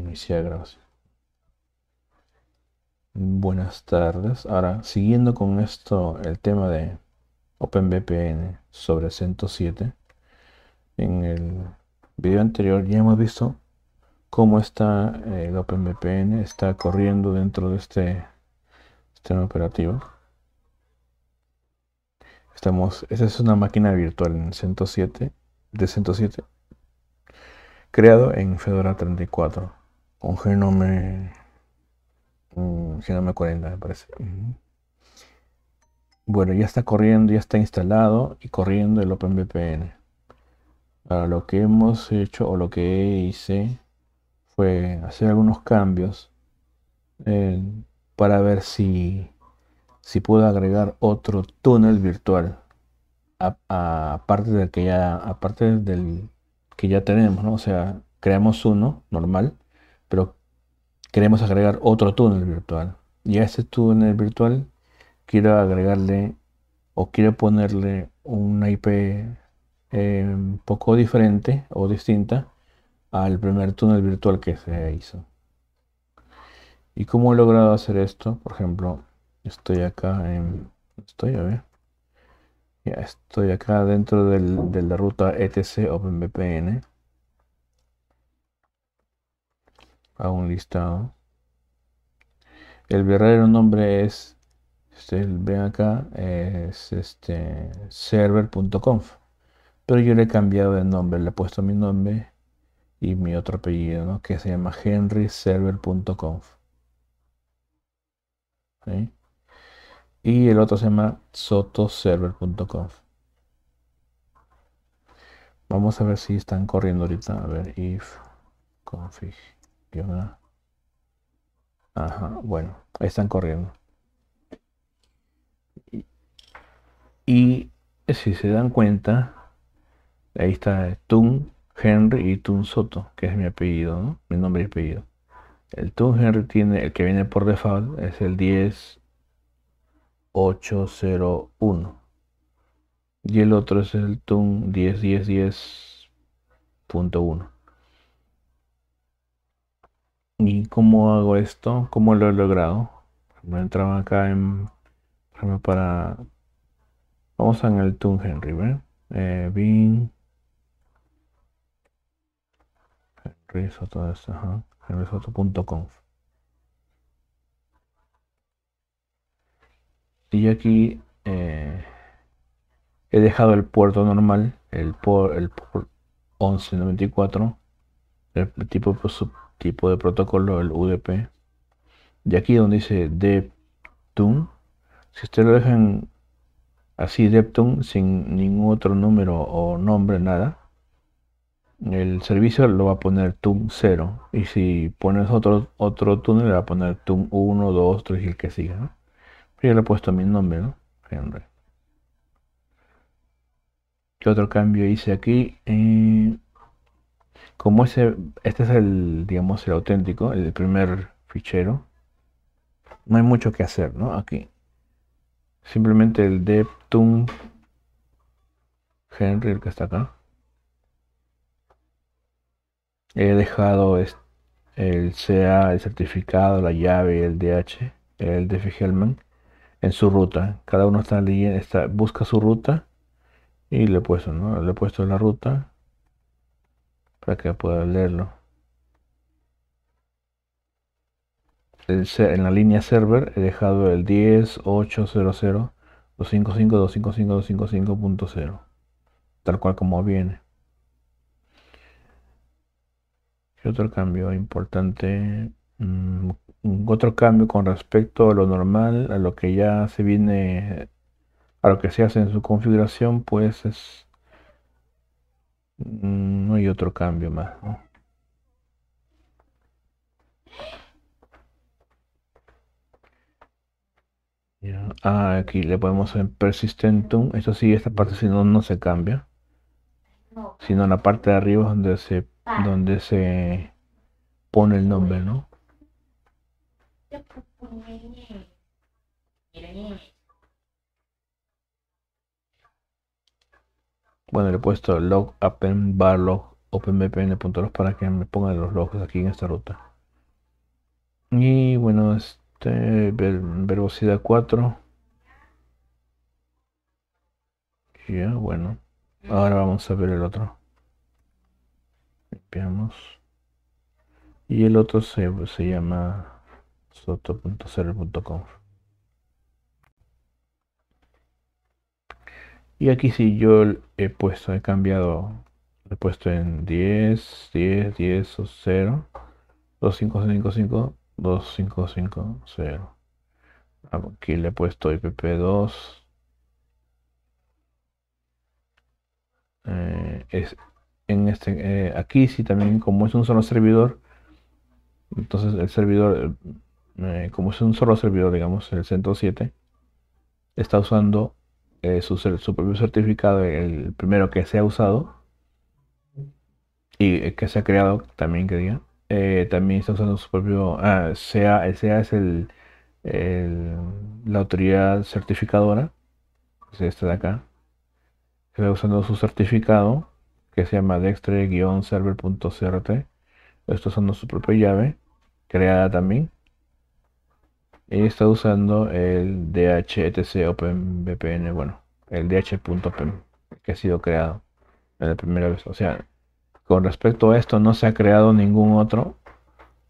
Iniciar grabación. Buenas tardes. Ahora, siguiendo con esto, el tema de OpenVPN sobre 107. En el video anterior ya hemos visto cómo está eh, el OpenVPN, está corriendo dentro de este sistema operativo. Estamos, esta es una máquina virtual en 107, de 107, creado en Fedora 34 con Genome, Genome mm, 40 me parece. Bueno, ya está corriendo, ya está instalado y corriendo el OpenVPN. Ahora lo que hemos hecho o lo que hice fue hacer algunos cambios eh, para ver si, si puedo agregar otro túnel virtual aparte del que ya aparte del que ya tenemos, ¿no? O sea, creamos uno normal pero queremos agregar otro túnel virtual. Y a este túnel virtual quiero agregarle o quiero ponerle una IP eh, un poco diferente o distinta al primer túnel virtual que se hizo. ¿Y cómo he logrado hacer esto? Por ejemplo, estoy acá en... Estoy, a ver. Ya estoy acá dentro de la ruta etc OpenVPN. a un listado. El verdadero nombre es, este ven acá, es este server.conf. Pero yo le he cambiado de nombre, le he puesto mi nombre y mi otro apellido, que se llama henryserver.conf. ¿Sí? Y el otro se llama soto sotoserver.conf. Vamos a ver si están corriendo ahorita. A ver, if config. Ah. Ajá, bueno, están corriendo. Y, si se dan cuenta, ahí está Tun Henry y Tun Soto, que es mi apellido, mi nombre y apellido. El Tun Henry tiene, el que viene por default, es el 10801. Y el otro es el TUN 101010.1. ¿Y cómo hago esto? ¿Cómo lo he logrado? Me entraba acá en. Para. Vamos a en el Toon Henry, ¿ver? Eh, Bin. Henry Soto, Henry Y aquí eh, he dejado el puerto normal, el por, el 1194, el tipo sub pues, tipo de protocolo el UDP. Y aquí donde dice Deptun, si ustedes lo dejan así Deptun sin ningún otro número o nombre, nada, el servicio lo va a poner tun 0. Y si pones otro, otro túnel, le va a poner tun 1, 2, 3 y el que siga. pero Yo le he puesto mi nombre, ¿no? Henry. ¿Qué otro cambio hice aquí? Eh, como ese, este es el, digamos, el auténtico, el primer fichero, no hay mucho que hacer, ¿no? Aquí. Simplemente el deptum Henry, el que está acá. He dejado el CA, el certificado, la llave, el DH, el DF en su ruta. Cada uno está, está busca su ruta y le he puesto, ¿no? Le he puesto la ruta para que pueda leerlo. en la línea server he dejado el 10800.255.255.255.0 tal cual como viene. otro cambio importante? Mm, mm, otro cambio con respecto a lo normal, a lo que ya se viene, a lo que se hace en su configuración, pues es Mm, no hay otro cambio más, ah, aquí le podemos en persistentum. Esto sí, esta parte si no, no se cambia. Sino en la parte de arriba donde se, ah. donde se pone el nombre, ¿no? Bueno, le he puesto log append bar log openvpn.log para que me pongan los logs aquí en esta ruta. Y bueno, este verbosidad 4. Ya, bueno. Ahora vamos a ver el otro. Limpiamos. Y el otro se, se llama soto.server.conf. Y aquí sí yo he puesto, he cambiado, he puesto en 10, 10, 10 0, 255, 5, 5, 0. Aquí le he puesto IPP2. Eh, es, este, eh, aquí sí también, como es un solo servidor, entonces el servidor, eh, como es un solo servidor, digamos, el 107, está usando eh, su, propio certificado, el primero que se ha usado y eh, que se ha creado también quería eh, también está usando su propio ah, sea el sea es el, la autoridad certificadora es esta de acá está usando su certificado que se llama dextre-server.crt está usando su propia llave creada también está usando el DHTC e OpenVPN, bueno, el DH.open e que ha sido creado en la primera vez. O sea, con respecto a esto no se ha creado ningún otro,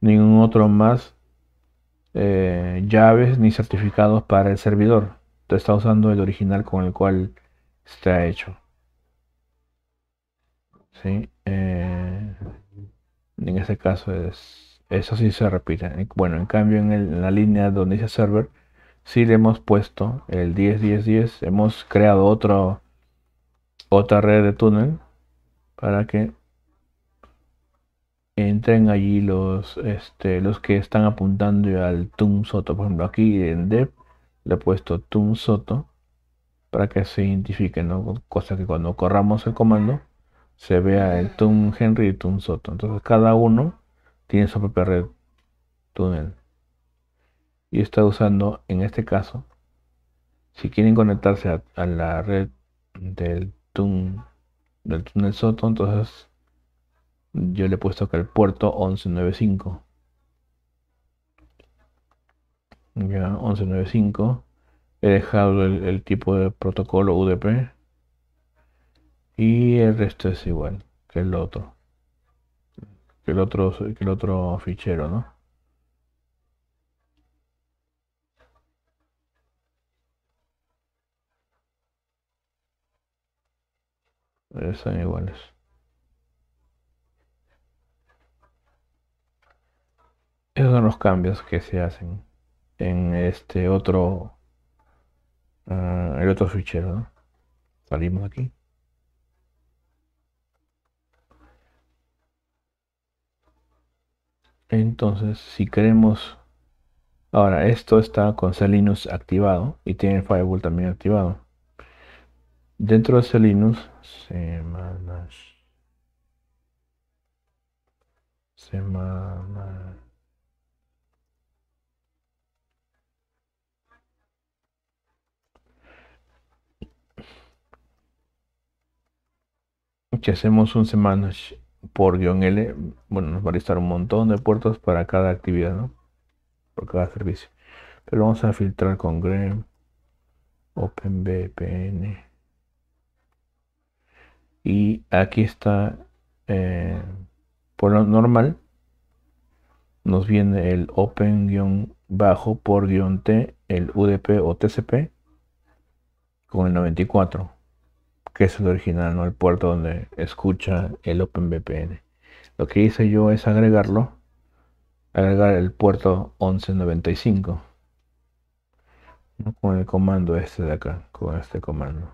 ningún otro más eh, llaves ni certificados para el servidor. Te está usando el original con el cual está hecho. ¿Sí? Eh, en este caso es eso sí se repite. Bueno, en cambio en, la línea donde dice server, sí le hemos puesto el 10, 10, 10. Hemos creado otro, otra red de túnel para que entren allí los, este, los que están apuntando al tun Soto. Por ejemplo, aquí en dev le he puesto tun Soto para que se identifique ¿no? cosa que cuando corramos el comando se vea el tun Henry y tun Soto. Entonces cada uno tiene su propia red túnel y está usando en este caso si quieren conectarse a, la red del, tun, del túnel Soto entonces yo le he puesto que el puerto 1195 ya 1195 he dejado el tipo de protocolo UDP y el resto es igual que el otro que el otro, que el otro fichero, ¿no? son iguales. Esos son los cambios que se hacen en este otro, ah, el otro fichero, ¿no? Salimos aquí. Entonces, si queremos... Ahora, esto está con Linux activado y tiene Firewall también activado. Dentro de Linux, semanas... Semana... que hacemos un semanage por guión L, bueno, nos va a listar un montón de puertos para cada actividad, ¿no? Por cada servicio. Pero vamos a filtrar con grem, openvpn. Y aquí está, eh, por lo normal, nos viene el open-bajo por-t, el UDP o TCP, con el 94 que es el original, no el puerto donde escucha el OpenVPN. Lo que hice yo es agregarlo, agregar el puerto 1195 ¿no? con el comando este de acá, con este comando.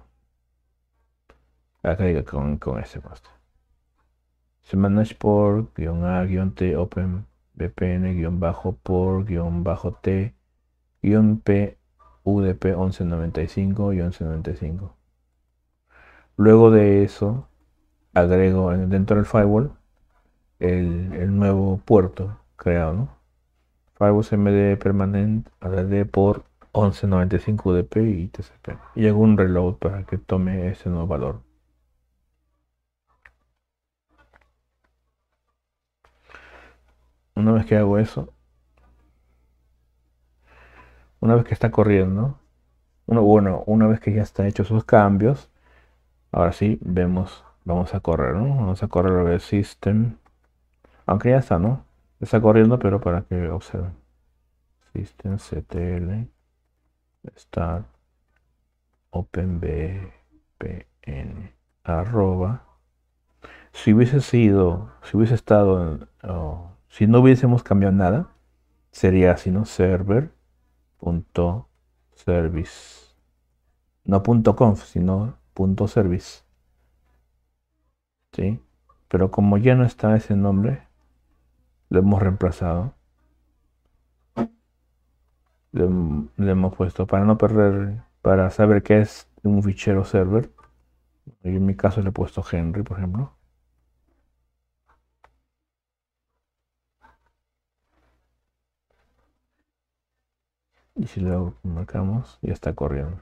Acá diga con, con este puesto. Se manage por guión a guión t open vpn guión bajo por guión bajo t guión p udp 1195 y 1195 Luego de eso, agrego dentro del firewall el, nuevo puerto creado, ¿no? Firewall CMD permanent ADD por 1195 UDP y TCP. Y hago un reload para que tome ese nuevo valor. Una vez que hago eso, una vez que está corriendo, bueno, una vez que ya están hechos esos cambios, Ahora sí, vemos, vamos a correr, ¿no? Vamos a correr a ver System. Aunque ya está, ¿no? Está corriendo, pero para que observen. System CTL Start OpenVPN arroba. Si hubiese sido, si hubiese estado, si no hubiésemos cambiado nada, sería así, ¿no? Server.service. No .conf, sino punto service. ¿Sí? Pero como ya no está ese nombre, lo hemos reemplazado. Le, hemos puesto para no perder, para saber que es un fichero server. en mi caso le he puesto Henry, por ejemplo. Y si lo marcamos, ya está corriendo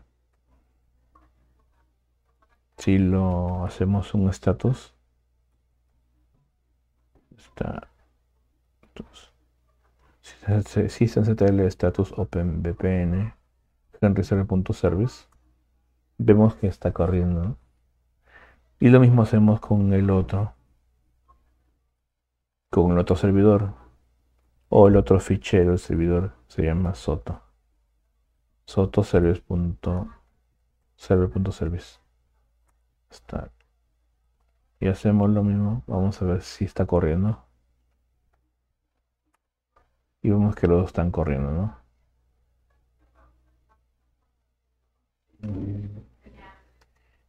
si lo hacemos un status está el status openvpn service vemos que está corriendo y lo mismo hacemos con el otro con el otro servidor o el otro fichero el servidor se llama soto soto service, punto, punto service Start. Y hacemos lo mismo. Vamos a ver si está corriendo. Y vemos que los dos están corriendo, ¿no?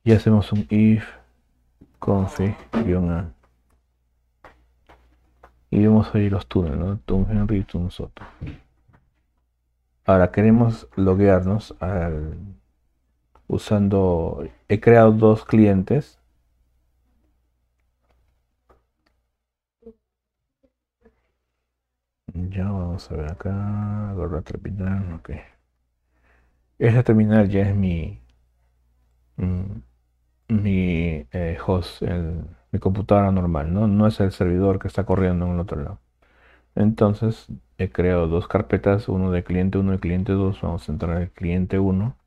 Y hacemos un if config-a. Y vemos ahí los túneles, ¿no? y tú Soto. Ahora queremos loguearnos al usando, he creado dos clientes. Ya vamos a ver acá, gorra terminal, ok. Esta terminal ya es mi, mm, mi eh, host, el, mi computadora normal, ¿no? No es el servidor que está corriendo en el otro lado. Entonces he creado dos carpetas, uno de cliente 1 y cliente 2. Vamos a entrar al cliente 1.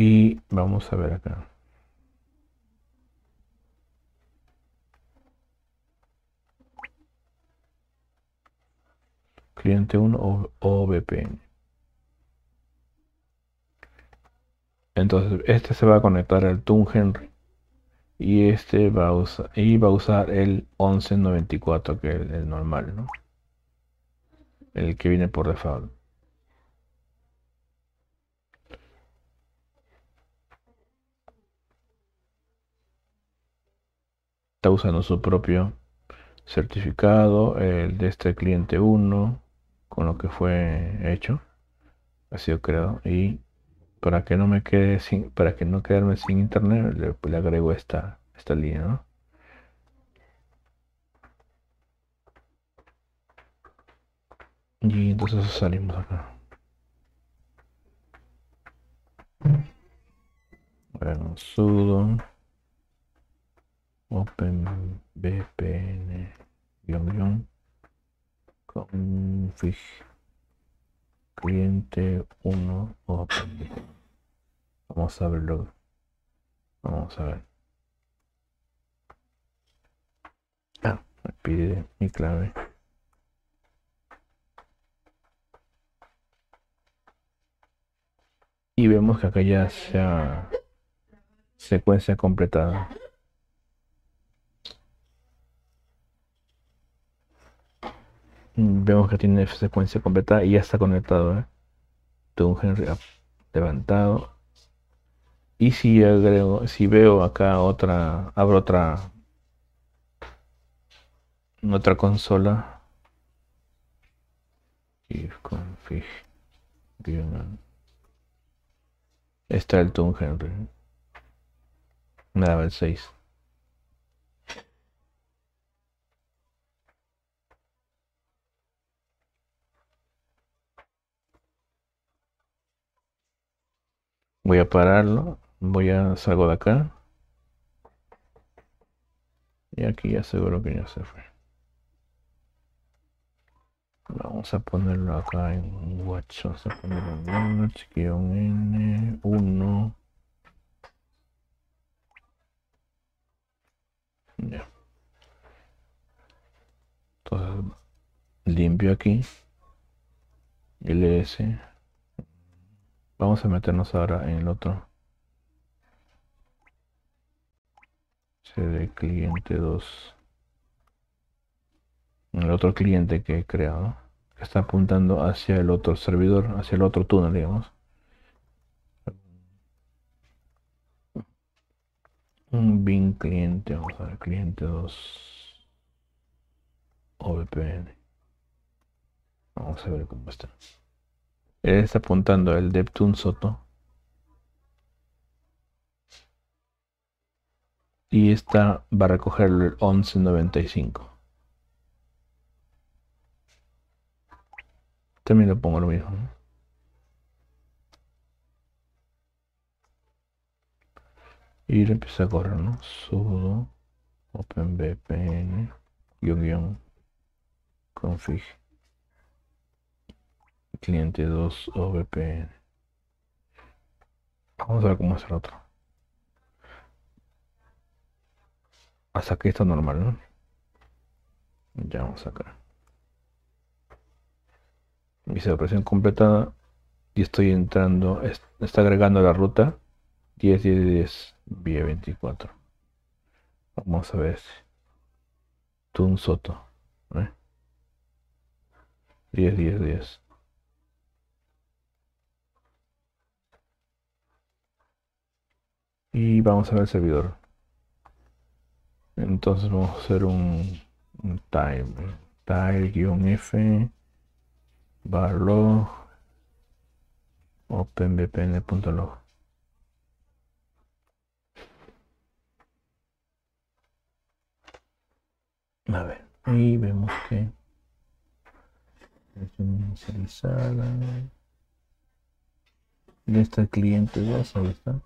Y vamos a ver acá. Cliente 1 o VPN. Entonces, este se va a conectar al Tun Y este va y va a usar el 1194, que es el normal, ¿no? El que viene por default. usando su propio certificado, el de este cliente 1, con lo que fue hecho, ha sido creado. Y para que no me quede sin, para que no quedarme sin internet, le, agrego esta, esta línea, Y entonces salimos acá. Bueno, sudo open bpn config cliente 1 vamos a verlo vamos a ver ah me pide mi clave y vemos que acá ya sea secuencia completada Vemos que tiene secuencia completa y ya está conectado. ¿eh? un Henry levantado. Y si agrego, si veo acá otra, abro otra, otra consola. config. Está el Tune Henry. Me daba el 6. voy a pararlo voy a salgo de acá y aquí ya seguro que ya se fue vamos a ponerlo acá en watch vamos a ponerlo en watch guión n1 ya entonces limpio aquí ls Vamos a meternos ahora en el otro. CD cliente 2. El otro cliente que he creado. Que está apuntando hacia el otro servidor, hacia el otro túnel, digamos. Un bin cliente, vamos a ver, cliente 2. OVPN. Vamos a ver cómo está está apuntando el Deptun Soto. Y esta va a recoger el 1195. También lo pongo lo mismo. Y le empieza a correr, ¿no? sudo openvpn guión guión config cliente 2 o Vamos a ver cómo hacer otro. Hasta que está normal, Ya vamos acá. Dice operación completada. Y estoy entrando. Está agregando la ruta. 10, 10, 10. Vía 24. Vamos a ver. Tun Soto. 10, 10, 10. y vamos a ver el servidor entonces vamos a hacer un, un time eh, tile-f log openvpn.log a ver y vemos que inicializada de este cliente ya ahí está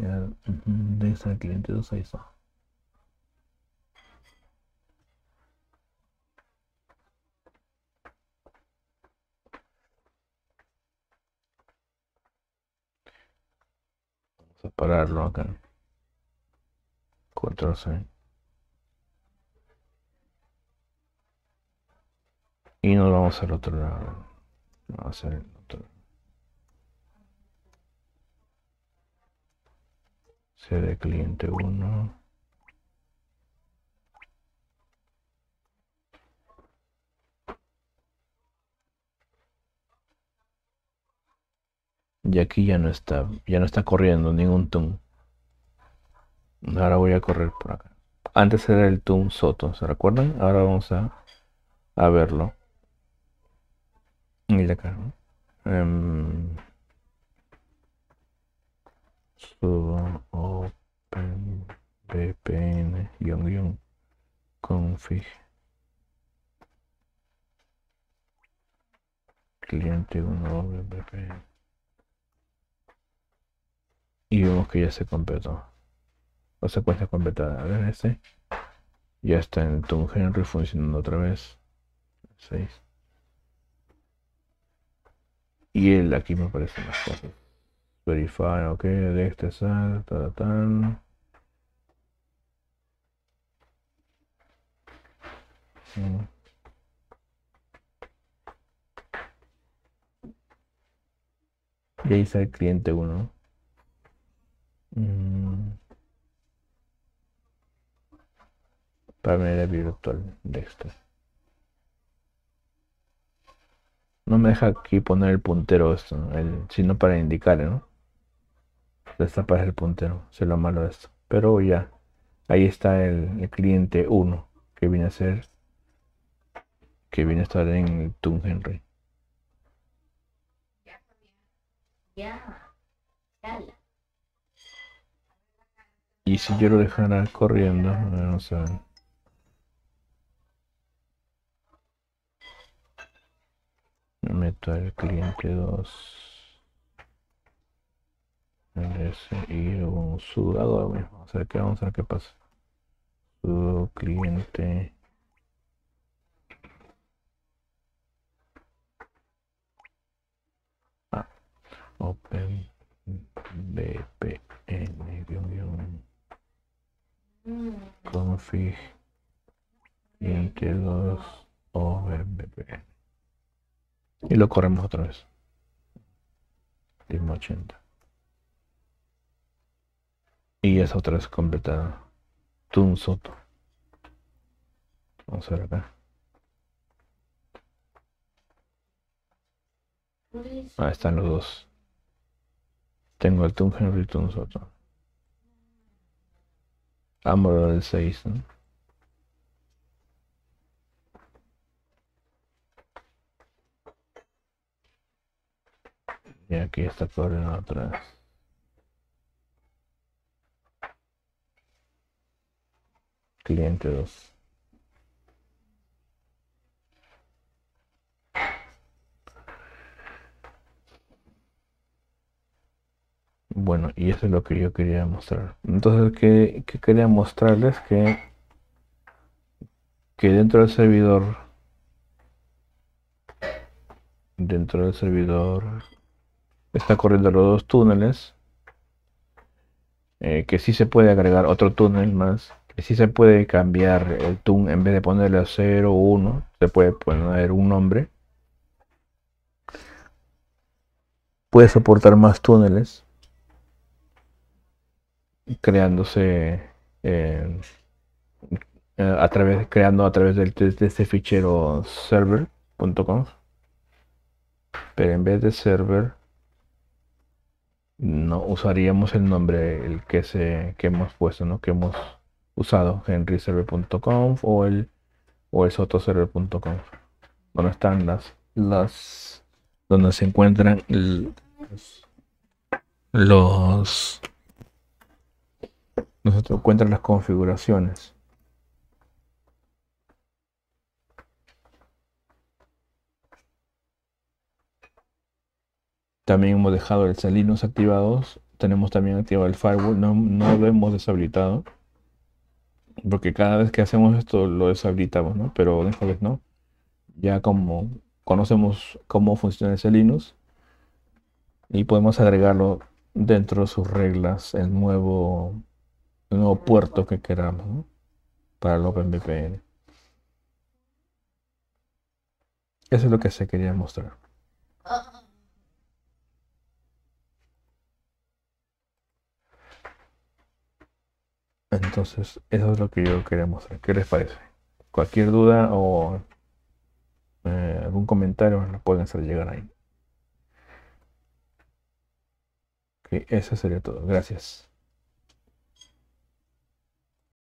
de esa cliente Vamos a pararlo acá 4 y no vamos a al otro lado hacer de cliente 1. Y aquí ya no está, ya no está corriendo ningún tun. Ahora voy a correr por acá. Antes era el tun soto, ¿se recuerdan? Ahora vamos a, verlo. Y de acá. Em, sudo open vpn config cliente 1 vpn y vemos que ya se completó la secuencia completada ver este ya está en Tom Henry funcionando otra vez 6 y el aquí me parece más fácil verify, ok, este sal ta, ta, mm. Y ahí está el cliente 1. Mm. Para manera virtual de este. No me deja aquí poner el puntero esto, el sino para indicar, ¿no? destapar el puntero. Se lo malo esto. Pero ya. Ahí está el, cliente 1. Que viene a ser. Que viene a estar en el Tung Henry. Ya. Y si yo lo dejara corriendo, no sé meto al cliente 2 y un sudador mismo. a ver qué vamos a ver qué pasa. Sudo cliente. Ah, open VPN config cliente 2 o VPN. Y lo corremos otra vez. 1080. Y esa otra es completada. Tun Soto. Vamos a ver acá. Ahí están los dos. Tengo el Tun Henry Tun Soto. Amor del 6, Y aquí está corriendo atrás. siguiente dos Bueno, y eso es lo que yo quería mostrar. Entonces, que quería mostrarles? Que, que dentro del servidor, dentro del servidor, está corriendo los dos túneles. Eh, que si se puede agregar otro túnel más si se puede cambiar el túnel en vez de ponerle a 0 o 1 se puede poner un nombre puede soportar más túneles creándose eh, eh, a través creando a través del, de, este fichero server.com pero en vez de server no usaríamos el nombre el que se que hemos puesto no que hemos usado, Henryserver.com o el, o el sotoserver.conf, donde están las, las donde se encuentran los, nosotros encuentran las configuraciones. También hemos dejado el Salinos activados. Tenemos también activado el firewall. No, no lo hemos deshabilitado. Porque cada vez que hacemos esto lo deshabilitamos, ¿no? Pero de esta vez no. Ya como conocemos cómo funciona ese Linux y podemos agregarlo dentro de sus reglas el nuevo, el nuevo puerto que queramos para el OpenVPN. Eso es lo que se quería mostrar. Ah, Entonces, eso es lo que yo quería mostrar. ¿Qué les parece? Cualquier duda o eh, algún comentario lo pueden hacer llegar ahí. Ok, eso sería todo. Gracias.